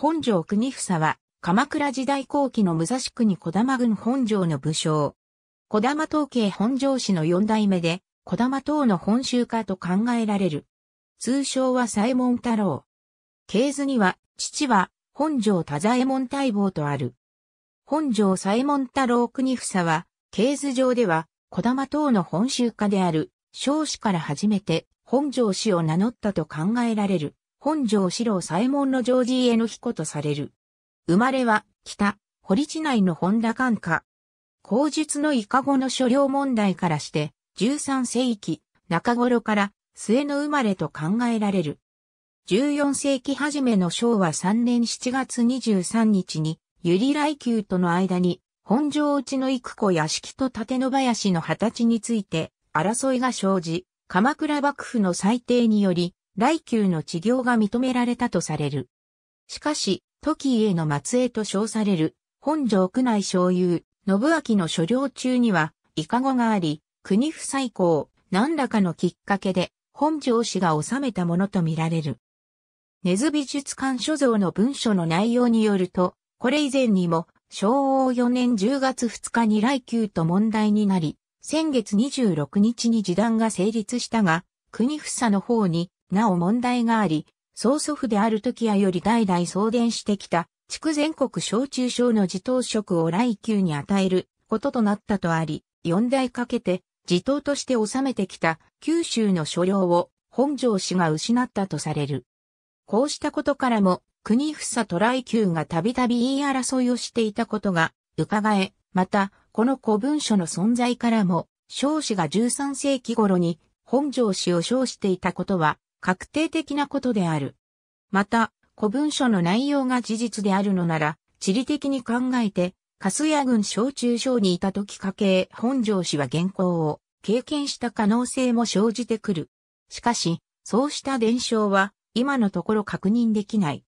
本城国房は、鎌倉時代後期の武蔵国小玉郡本城の武将。小玉統計本城氏の四代目で、小玉東の本州化と考えられる。通称は左衛門太郎。系図には、父は、本城田左衛門大坊とある。本城左衛門太郎国房は、系図上では、小玉東の本州化である、少子から初めて、本城氏を名乗ったと考えられる。本城四郎左衛門の常時家の彦とされる。生まれは、北、堀市内の本田管下。口述の以下後の所領問題からして、13世紀、中頃から末の生まれと考えられる。14世紀初めの昭和3年7月23日に、ゆり来宮との間に、本城内の幾子屋敷と立野林の二十歳について、争いが生じ、鎌倉幕府の裁定により、来宮の治療が認められたとされる。しかし、時家の末裔と称される、本城区内所有、信明の所領中には、いかごがあり、国不再興、何らかのきっかけで、本城氏が治めたものとみられる。根津美術館所蔵の文書の内容によると、これ以前にも、昭和4年10月2日に来宮と問題になり、先月26日に時談が成立したが、国房の方になお問題があり、曽祖父である時やより代々送電してきた、地区全国小中小の児童職を来級に与えることとなったとあり、四代かけて、自頭として治めてきた九州の所領を本庄氏が失ったとされる。こうしたことからも、国房と来級がたびたび言い争いをしていたことが、伺え、また、この古文書の存在からも、少子が13世紀頃に本庄氏を称していたことは確定的なことである。また、古文書の内容が事実であるのなら、地理的に考えて、カスヤ郡小中小にいた時家系本庄氏は原稿を経験した可能性も生じてくる。しかし、そうした伝承は今のところ確認できない。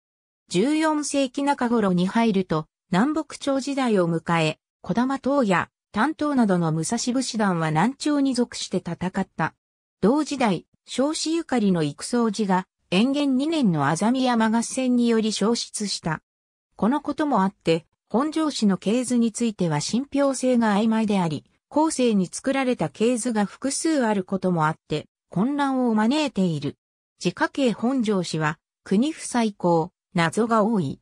14世紀中頃に入ると南北朝時代を迎え、小玉東や丹東などの武蔵武士団は南朝に属して戦った。同時代、少子ゆかりの育草寺が、延元2年のあざみ山合戦により消失した。このこともあって、本庄市の系図については信憑性が曖昧であり、後世に作られた系図が複数あることもあって、混乱を招いている。自家系本庄市は、国不最高、謎が多い。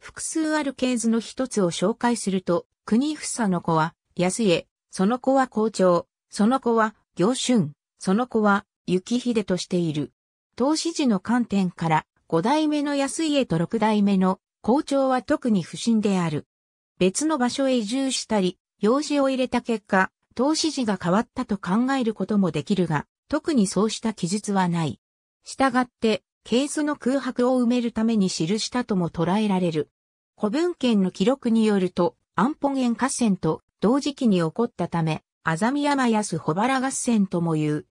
複数ある系図の一つを紹介すると、国不佐の子は、安江、その子は校長、その子は、行春、その子は、幸秀としている。投資時の観点から、五代目の安家と六代目の校長は特に不審である。別の場所へ移住したり、用事を入れた結果、投資時が変わったと考えることもできるが、特にそうした記述はない。したがって、ケースの空白を埋めるために記したとも捉えられる。古文献の記録によると、安保ン合戦と同時期に起こったため、あざみ山安保原合戦とも言う、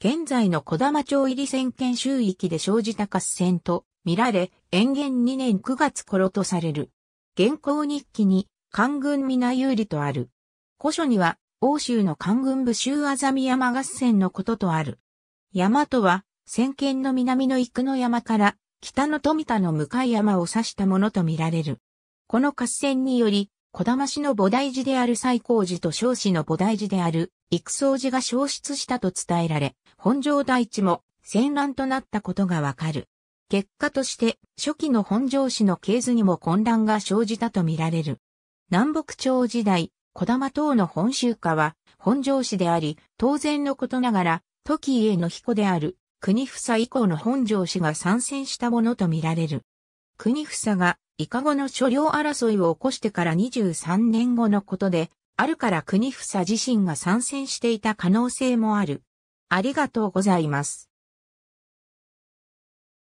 現在の小玉町入り先見周域で生じた合戦と見られ、延元2年9月頃とされる。現行日記に、官軍皆有利とある。古書には、欧州の官軍部州あざみ山合戦のこととある。山とは、先見の南の幾野山から、北の富田の向山を指したものと見られる。この合戦により、小玉氏の菩提寺である西光寺と少子の菩提寺である育草寺が消失したと伝えられ、本城大地も戦乱となったことがわかる。結果として初期の本城市の系図にも混乱が生じたとみられる。南北朝時代、小玉等の本州家は本城市であり、当然のことながら、時家の彦である国房以降の本城氏が参戦したものとみられる。国房が、イカゴの所領争いを起こしてから23年後のことで、あるから国房自身が参戦していた可能性もある。ありがとうございます。